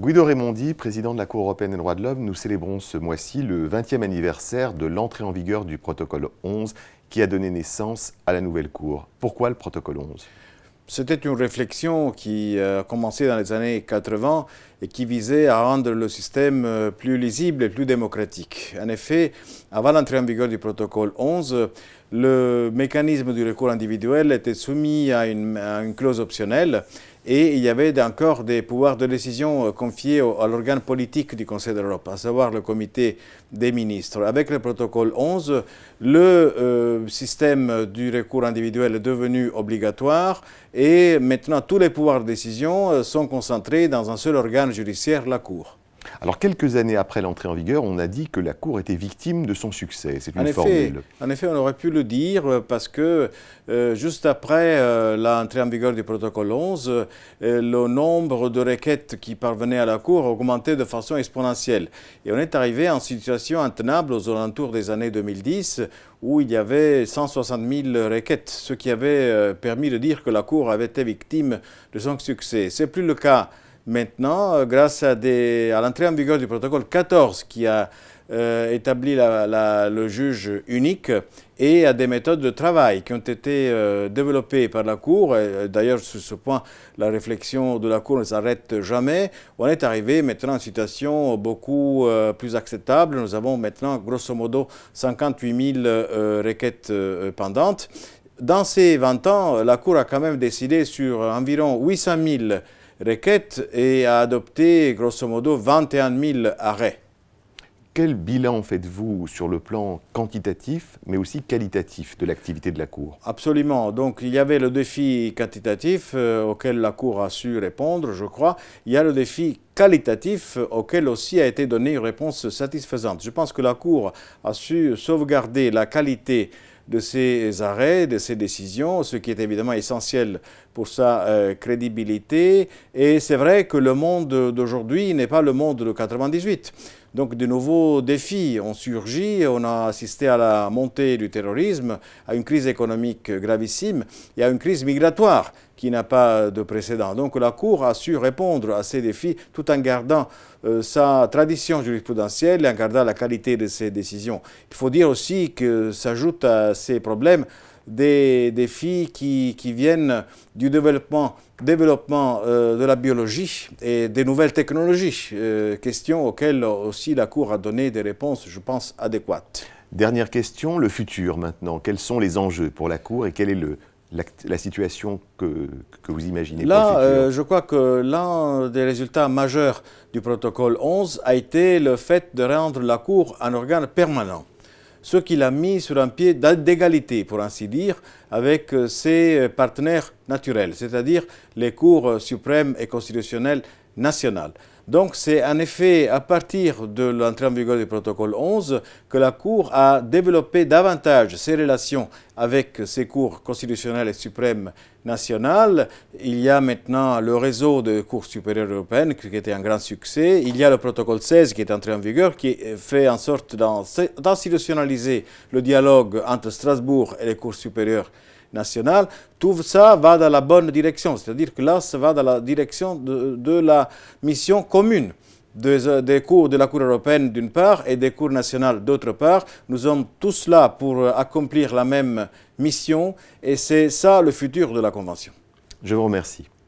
Guido Raimondi, président de la Cour européenne des droits de l'homme, nous célébrons ce mois-ci le 20e anniversaire de l'entrée en vigueur du protocole 11 qui a donné naissance à la nouvelle Cour. Pourquoi le protocole 11 c'était une réflexion qui euh, a commencé dans les années 80 et qui visait à rendre le système euh, plus lisible et plus démocratique. En effet, avant l'entrée en vigueur du protocole 11, le mécanisme du recours individuel était soumis à une, à une clause optionnelle et il y avait encore des pouvoirs de décision euh, confiés à l'organe politique du Conseil de l'Europe, à savoir le comité des ministres. Avec le protocole 11, le euh, système du recours individuel est devenu obligatoire et maintenant tous les pouvoirs de décision euh, sont concentrés dans un seul organe judiciaire, la Cour. Alors, quelques années après l'entrée en vigueur, on a dit que la Cour était victime de son succès. C'est une en formule. en effet, on aurait pu le dire euh, parce que euh, juste après euh, l'entrée en vigueur du protocole 11, le nombre de requêtes qui parvenaient à la Cour augmentait de façon exponentielle. Et on est arrivé en situation intenable aux alentours des années 2010 où il y avait 160 000 requêtes, ce qui avait permis de dire que la Cour avait été victime de son succès. Ce n'est plus le cas. Maintenant, euh, grâce à, l'entrée en vigueur du protocole 14 qui a euh, établi le juge unique et à des méthodes de travail qui ont été euh, développées par la Cour. D'ailleurs, sur ce point, la réflexion de la Cour ne s'arrête jamais. On est arrivé maintenant à une situation beaucoup plus acceptable. Nous avons maintenant, grosso modo, 58 000 requêtes pendantes. Dans ces 20 ans, la Cour a quand même décidé sur environ 800 000 requêtes et a adopté grosso modo 21 000 arrêts. Quel bilan faites-vous sur le plan quantitatif, mais aussi qualitatif de l'activité de la Cour Absolument. Donc il y avait le défi quantitatif euh, auquel la Cour a su répondre, je crois. Il y a le défi qualitatif auquel aussi a été donnée une réponse satisfaisante. Je pense que la Cour a su sauvegarder la qualité de ses arrêts, de ses décisions, ce qui est évidemment essentiel pour sa euh, crédibilité. Et c'est vrai que le monde d'aujourd'hui n'est pas le monde de 98. Donc de nouveaux défis ont surgi, on a assisté à la montée du terrorisme, à une crise économique gravissime et à une crise migratoire qui n'a pas de précédent. Donc la Cour a su répondre à ces défis tout en gardant euh, sa tradition jurisprudentielle et en gardant la qualité de ses décisions. Il faut dire aussi que s'ajoute à ces problèmes des, défis qui, viennent du développement, euh, de la biologie et des nouvelles technologies, euh, questions auxquelles aussi la Cour a donné des réponses, je pense, adéquates. Dernière question, le futur maintenant. Quels sont les enjeux pour la Cour et quelle est le, la, situation que, vous imaginez Là, pour le euh, je crois que l'un des résultats majeurs du protocole 11 a été le fait de rendre la Cour un organe permanent ce qu'il a mis sur un pied d'égalité, pour ainsi dire, avec euh, ses euh, partenaires naturels, c'est-à-dire les cours euh, suprêmes et constitutionnels nationale. Donc c'est en effet à partir de l'entrée en vigueur du protocole 11 que la Cour a développé davantage ses relations avec ses cours constitutionnelles et suprêmes nationales. Il y a maintenant le réseau de cours supérieures européennes qui était un grand succès. Il y a le protocole 16 qui est entré en vigueur qui fait en sorte d'institutionnaliser le dialogue entre Strasbourg et les cours supérieures nationale, tout ça va dans la bonne direction. C'est-à-dire que là, ça va dans la direction de, la mission commune. Euh, des, cours de la Cour européenne d'une part et des cours nationales d'autre part. Nous sommes tous là pour euh, accomplir la même mission et c'est ça le futur de la Convention. Je vous remercie.